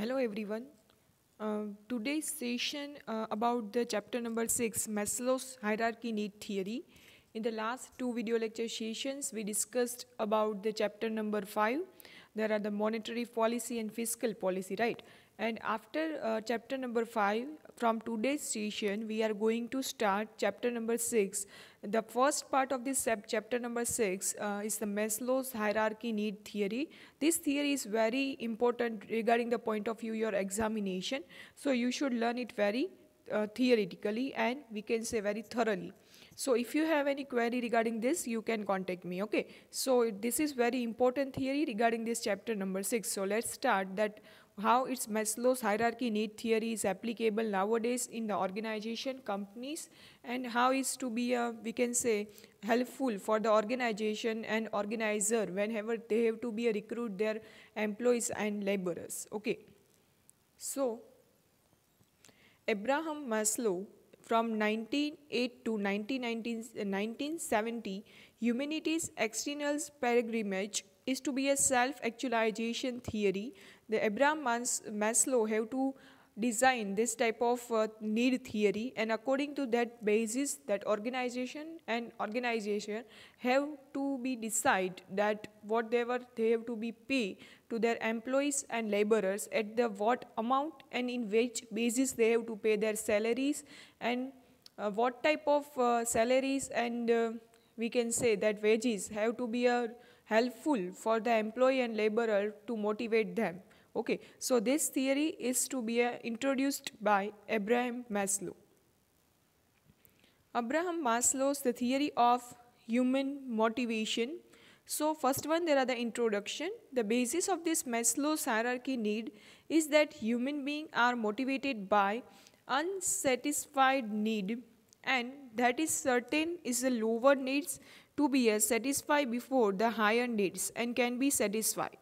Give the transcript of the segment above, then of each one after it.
Hello everyone. Uh, today's session uh, about the chapter number 6 Maslow's hierarchy need theory. In the last two video lecture sessions we discussed about the chapter number 5 there are the monetary policy and fiscal policy right and after uh, chapter number 5, from today's session, we are going to start chapter number 6. The first part of this chapter number 6 uh, is the Maslow's hierarchy need theory. This theory is very important regarding the point of view your examination. So you should learn it very uh, theoretically and we can say very thoroughly. So if you have any query regarding this, you can contact me, okay? So this is very important theory regarding this chapter number 6. So let's start that how its Maslow's hierarchy need theory is applicable nowadays in the organization, companies, and how is to be, a, we can say, helpful for the organization and organizer whenever they have to be a recruit their employees and laborers. Okay. So, Abraham Maslow from 1908 to 1970, uh, humanity's external pilgrimage is to be a self-actualization theory the Abraham Mas Maslow have to design this type of uh, need theory and according to that basis that organization and organization have to be decide that whatever they have to be pay to their employees and laborers at the what amount and in which basis they have to pay their salaries and uh, what type of uh, salaries and uh, we can say that wages have to be uh, helpful for the employee and laborer to motivate them Okay, so this theory is to be uh, introduced by Abraham Maslow. Abraham Maslow's the theory of human motivation. So first one there are the introduction. The basis of this Maslow's hierarchy need is that human beings are motivated by unsatisfied need and that is certain is the lower needs to be uh, satisfied before the higher needs and can be satisfied.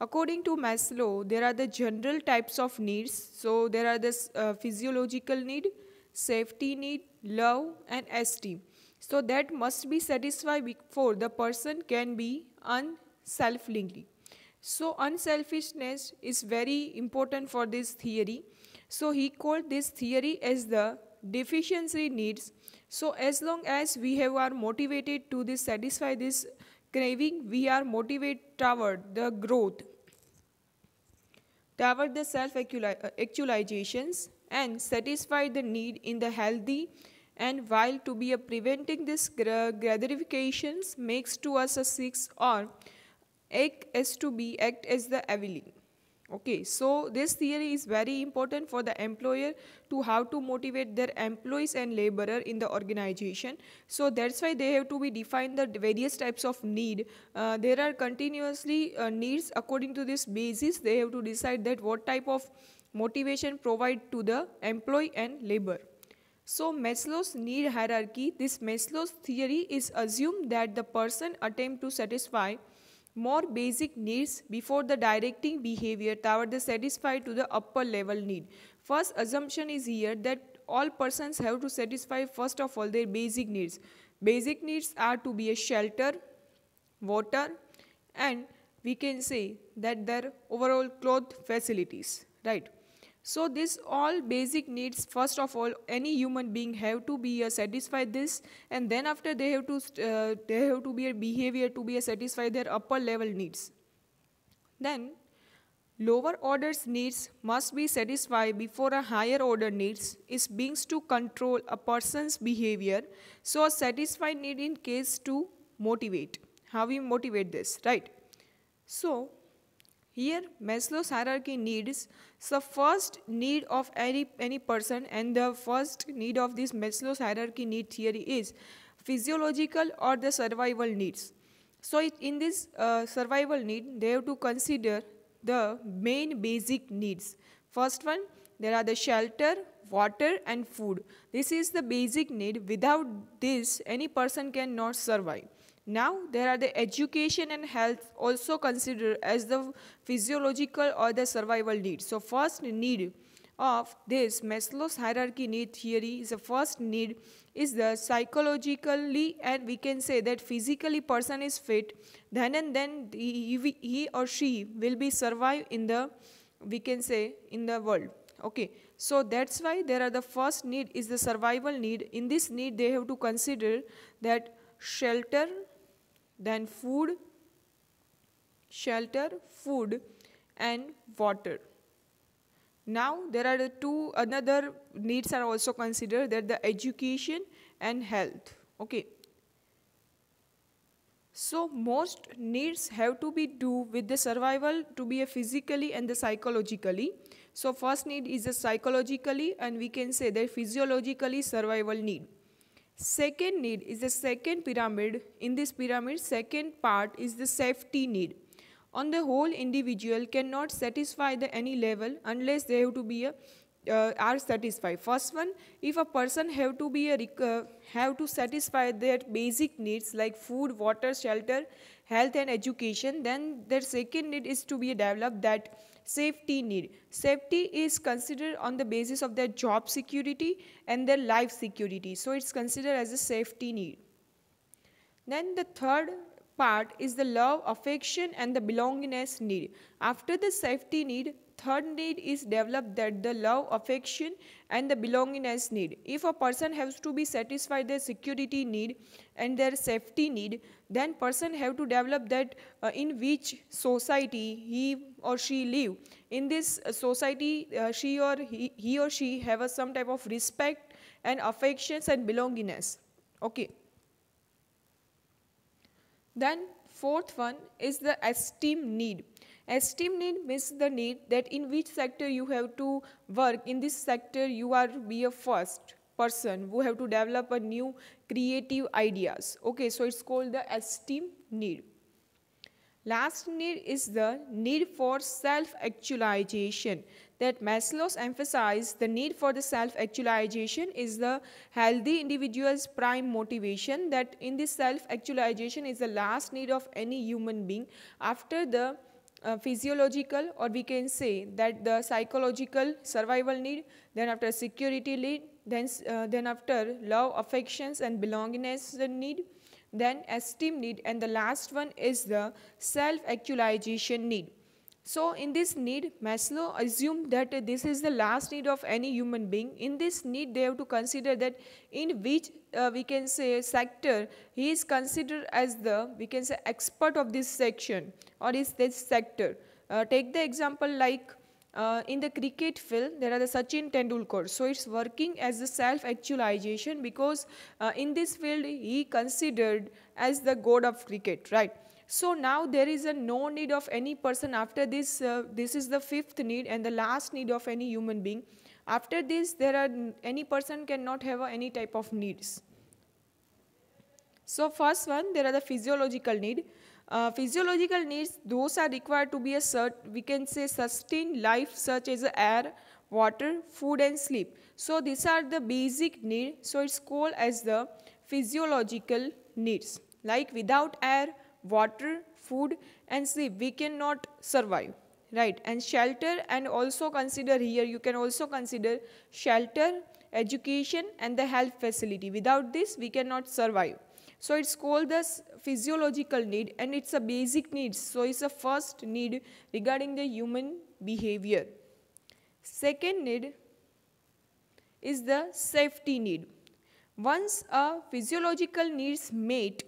According to Maslow, there are the general types of needs. So there are the uh, physiological need, safety need, love and esteem. So that must be satisfied before the person can be unselflingly. So unselfishness is very important for this theory. So he called this theory as the deficiency needs. So as long as we have are motivated to this, satisfy this craving, we are motivated toward the growth, toward the self-actualizations uh, and satisfy the need in the healthy and while to be preventing this gratifications makes to us a six or act as to be act as the aveline. Okay, so this theory is very important for the employer to how to motivate their employees and laborer in the organization. So that's why they have to be defined the various types of need. Uh, there are continuously uh, needs according to this basis. They have to decide that what type of motivation provide to the employee and labor. So Maslow's need hierarchy, this Maslow's theory is assumed that the person attempt to satisfy more basic needs before the directing behavior toward the satisfied to the upper level need. First assumption is here that all persons have to satisfy first of all their basic needs. Basic needs are to be a shelter, water and we can say that their overall cloth facilities, right. So this all basic needs first of all any human being have to be uh, a this and then after they have to uh, they have to be a behavior to be uh, a their upper level needs. Then lower orders needs must be satisfied before a higher order needs is being to control a person's behavior. So satisfied need in case to motivate. How we motivate this, right? So here Maslow's hierarchy needs so the first need of any, any person and the first need of this Maslow's hierarchy need theory is physiological or the survival needs. So it, in this uh, survival need, they have to consider the main basic needs. First one, there are the shelter, water and food. This is the basic need. Without this, any person cannot survive. Now, there are the education and health also considered as the physiological or the survival need. So first need of this Maslow's hierarchy need theory is the first need is the psychologically and we can say that physically person is fit then and then he, he or she will be survive in the we can say in the world okay so that's why there are the first need is the survival need in this need they have to consider that shelter then food, shelter, food and water. Now there are the two another needs are also considered that the education and health. Okay. So most needs have to be do with the survival to be a physically and the psychologically. So first need is the psychologically and we can say that physiologically survival need. Second need is the second pyramid. In this pyramid, second part is the safety need. On the whole, individual cannot satisfy the any level unless they have to be a uh, are satisfied. First one, if a person have to be a uh, have to satisfy their basic needs like food, water, shelter, health, and education, then their second need is to be developed that safety need. Safety is considered on the basis of their job security and their life security. So it's considered as a safety need. Then the third part is the love, affection, and the belongingness need. After the safety need, Third need is developed that the love, affection and the belongingness need. If a person has to be satisfied their security need and their safety need, then person have to develop that uh, in which society he or she live. In this uh, society, uh, she or he, he or she have a, some type of respect and affections and belongingness. Okay. Then fourth one is the esteem need. Esteem need means the need that in which sector you have to work. In this sector, you are be a first person who have to develop a new creative ideas. Okay, so it's called the esteem need. Last need is the need for self-actualization. That Maslow's emphasized the need for the self-actualization is the healthy individual's prime motivation that in this self-actualization is the last need of any human being after the uh, physiological or we can say that the psychological survival need, then after security need, then, uh, then after love, affections and belongingness need, then esteem need and the last one is the self-actualization need. So in this need, Maslow assumed that this is the last need of any human being. In this need, they have to consider that in which uh, we can say sector, he is considered as the, we can say expert of this section or is this sector. Uh, take the example like uh, in the cricket field, there are the Sachin Tendulkar. So it's working as a self-actualization because uh, in this field, he considered as the god of cricket, right? So now there is a no need of any person after this, uh, this is the fifth need and the last need of any human being. After this, there are any person cannot have uh, any type of needs. So first one, there are the physiological need. Uh, physiological needs, those are required to be a cert, we can say sustain life such as air, water, food and sleep. So these are the basic needs. So it's called as the physiological needs. Like without air, water, food and sleep, we cannot survive, right? And shelter and also consider here, you can also consider shelter, education and the health facility. Without this, we cannot survive. So it's called the physiological need and it's a basic need. So it's a first need regarding the human behavior. Second need is the safety need. Once a physiological needs met,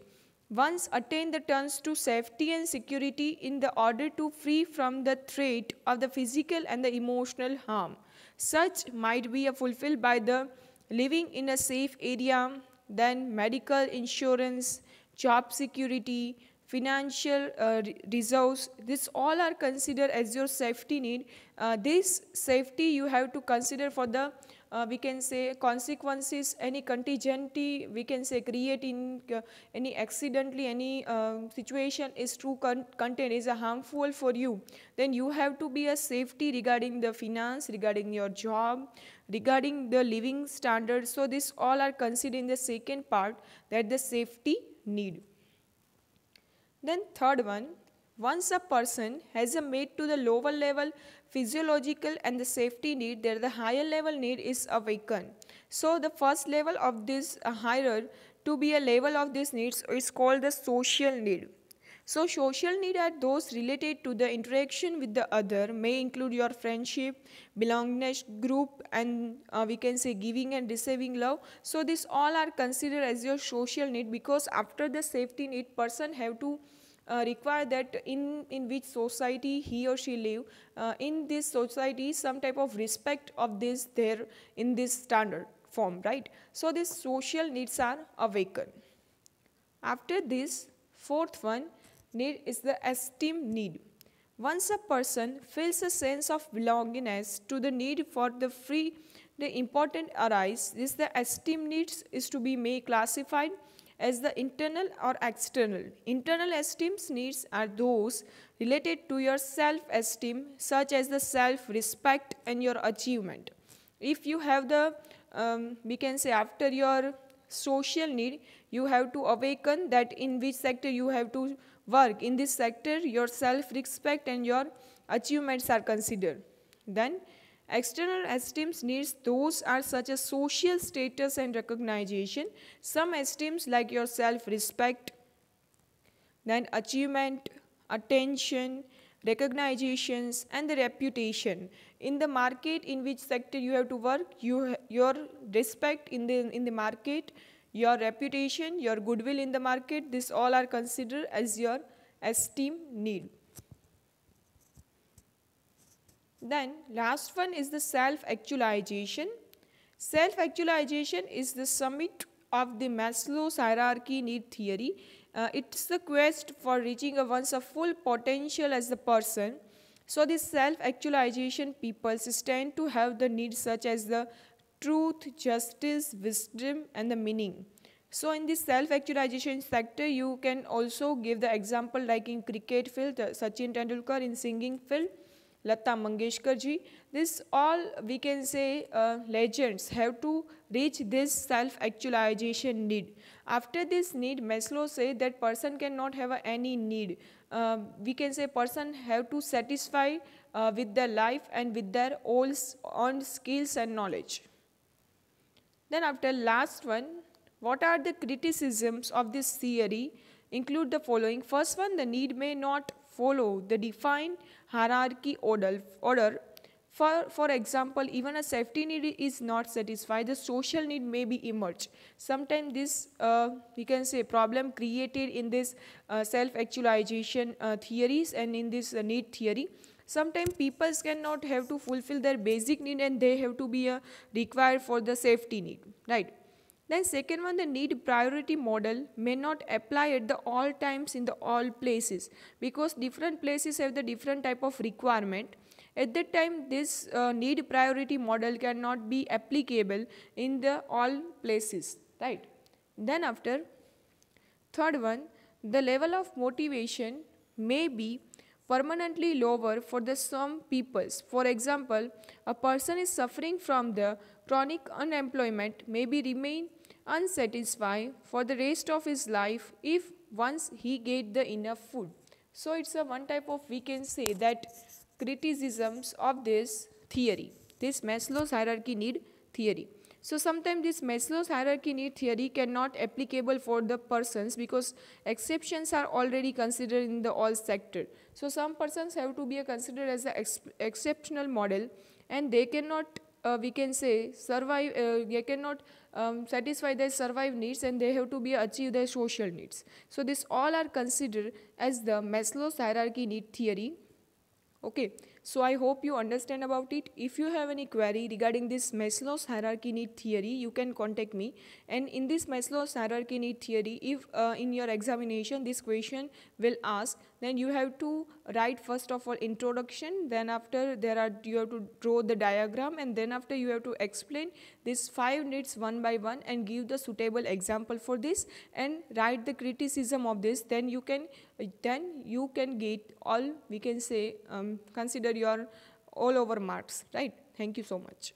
once attain the turns to safety and security in the order to free from the threat of the physical and the emotional harm. Such might be fulfilled by the living in a safe area, then medical insurance, job security, financial uh, this all are considered as your safety need. Uh, this safety you have to consider for the uh, we can say consequences, any contingency, we can say create in uh, any accidentally, any um, situation is true con content is harmful for you, then you have to be a safety regarding the finance, regarding your job, regarding the living standards. So this all are considered in the second part that the safety need. Then third one, once a person has a mate to the lower level physiological and the safety need, there the higher level need is awakened. So the first level of this higher to be a level of these needs is called the social need. So social need are those related to the interaction with the other may include your friendship, belongingness, group and uh, we can say giving and receiving love. So this all are considered as your social need because after the safety need person have to uh, require that in, in which society he or she live, uh, in this society some type of respect of this there in this standard form, right? So these social needs are awakened. After this, fourth one need is the esteem need. Once a person feels a sense of belongingness to the need for the free, the important arise is the esteem needs is to be may classified as the internal or external. Internal esteem needs are those related to your self-esteem, such as the self-respect and your achievement. If you have the, um, we can say after your social need, you have to awaken that in which sector you have to work. In this sector, your self-respect and your achievements are considered. Then External esteems needs those are such as social status and recognition. Some esteems like your self-respect, then achievement, attention, recognitions and the reputation. In the market in which sector you have to work, you, your respect in the, in the market, your reputation, your goodwill in the market, this all are considered as your esteem need. Then last one is the self-actualization. Self-actualization is the summit of the Maslow's hierarchy need theory. Uh, it's the quest for reaching a one's a full potential as a person. So the self-actualization people sustain to have the needs such as the truth, justice, wisdom and the meaning. So in this self-actualization sector, you can also give the example like in cricket field, uh, Sachin Tendulkar in singing field, Lata Mangeshkar ji. This all we can say uh, legends have to reach this self-actualization need. After this need, Maslow say that person cannot have uh, any need. Uh, we can say person have to satisfy uh, with their life and with their own skills and knowledge. Then after last one, what are the criticisms of this theory? Include the following. First one, the need may not follow the defined hierarchy order, order for, for example, even a safety need is not satisfied, the social need may be emerged. Sometimes this, uh, we can say, problem created in this uh, self-actualization uh, theories and in this uh, need theory. Sometimes people cannot have to fulfill their basic need and they have to be uh, required for the safety need, right? Then second one, the need priority model may not apply at the all times in the all places because different places have the different type of requirement. At that time, this uh, need priority model cannot be applicable in the all places, right? Then after, third one, the level of motivation may be permanently lower for the some peoples. For example, a person is suffering from the chronic unemployment may be remain unsatisfied for the rest of his life if once he get the enough food. So it's a one type of we can say that criticisms of this theory, this Maslow's hierarchy need theory. So sometimes this Maslow's hierarchy need theory cannot applicable for the persons because exceptions are already considered in the all sector. So some persons have to be considered as an exceptional model and they cannot uh, we can say survive uh, they cannot um, satisfy their survive needs and they have to be achieve their social needs so this all are considered as the maslow's hierarchy need theory okay so I hope you understand about it. If you have any query regarding this Maslow's hierarchy need theory, you can contact me. And in this Maslow's hierarchy need theory, if uh, in your examination this question will ask, then you have to write first of all introduction, then after there are you have to draw the diagram and then after you have to explain these five needs one by one and give the suitable example for this and write the criticism of this. Then you can then you can get all, we can say, um, consider your all over marks, right? Thank you so much.